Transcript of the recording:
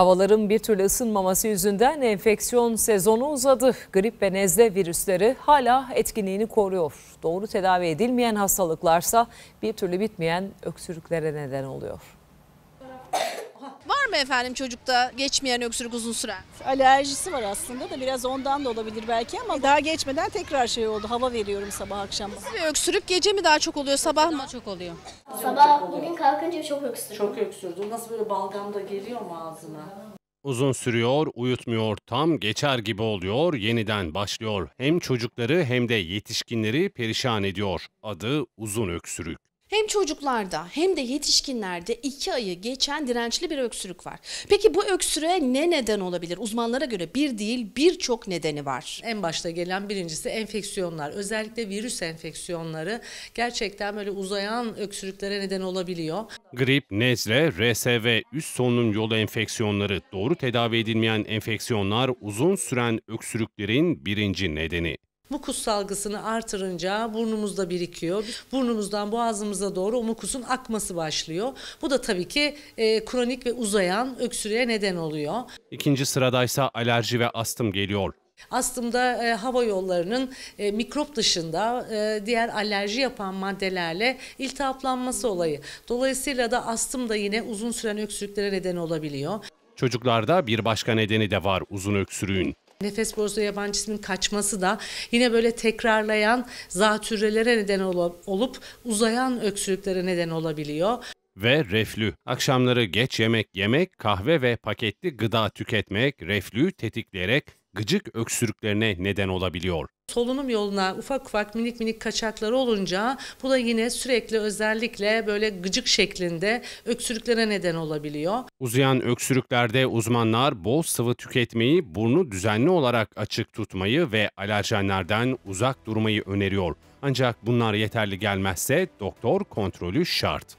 Havaların bir türlü ısınmaması yüzünden enfeksiyon sezonu uzadı. Grip ve nezle virüsleri hala etkinliğini koruyor. Doğru tedavi edilmeyen hastalıklarsa bir türlü bitmeyen öksürüklere neden oluyor mu efendim çocukta geçmeyen öksürük uzun süren? Alerjisi var aslında da biraz ondan da olabilir belki ama daha geçmeden tekrar şey oldu. Hava veriyorum sabah akşam. Nasıl öksürük gece mi daha çok oluyor sabah mı? Daha çok oluyor. Sabah bugün kalkınca çok öksürdüm. Çok öksürdüm. Nasıl böyle balgam da geliyor mu ağzına? Uzun sürüyor, uyutmuyor, tam geçer gibi oluyor, yeniden başlıyor. Hem çocukları hem de yetişkinleri perişan ediyor. Adı uzun öksürük. Hem çocuklarda hem de yetişkinlerde iki ayı geçen dirençli bir öksürük var. Peki bu öksürüğe ne neden olabilir? Uzmanlara göre bir değil birçok nedeni var. En başta gelen birincisi enfeksiyonlar. Özellikle virüs enfeksiyonları gerçekten böyle uzayan öksürüklere neden olabiliyor. Grip, nezle, RSV, üst solunum yolu enfeksiyonları, doğru tedavi edilmeyen enfeksiyonlar uzun süren öksürüklerin birinci nedeni. Mukus salgısını artırınca burnumuzda birikiyor. Burnumuzdan boğazımıza doğru o mukusun akması başlıyor. Bu da tabii ki e, kronik ve uzayan öksürüğe neden oluyor. İkinci sıradaysa alerji ve astım geliyor. Astımda e, hava yollarının e, mikrop dışında e, diğer alerji yapan maddelerle iltihaplanması olayı. Dolayısıyla da astım da yine uzun süren öksürüklere neden olabiliyor. Çocuklarda bir başka nedeni de var uzun öksürüğün. Nefes bozucu yabancı cismin kaçması da yine böyle tekrarlayan zatürrelere neden olup uzayan öksürüklere neden olabiliyor. Ve reflü. Akşamları geç yemek yemek, kahve ve paketli gıda tüketmek reflüyü tetikleyerek gıcık öksürüklerine neden olabiliyor. Solunum yoluna ufak ufak minik minik kaçakları olunca bu da yine sürekli özellikle böyle gıcık şeklinde öksürüklere neden olabiliyor. Uzayan öksürüklerde uzmanlar bol sıvı tüketmeyi, burnu düzenli olarak açık tutmayı ve alerjenlerden uzak durmayı öneriyor. Ancak bunlar yeterli gelmezse doktor kontrolü şart.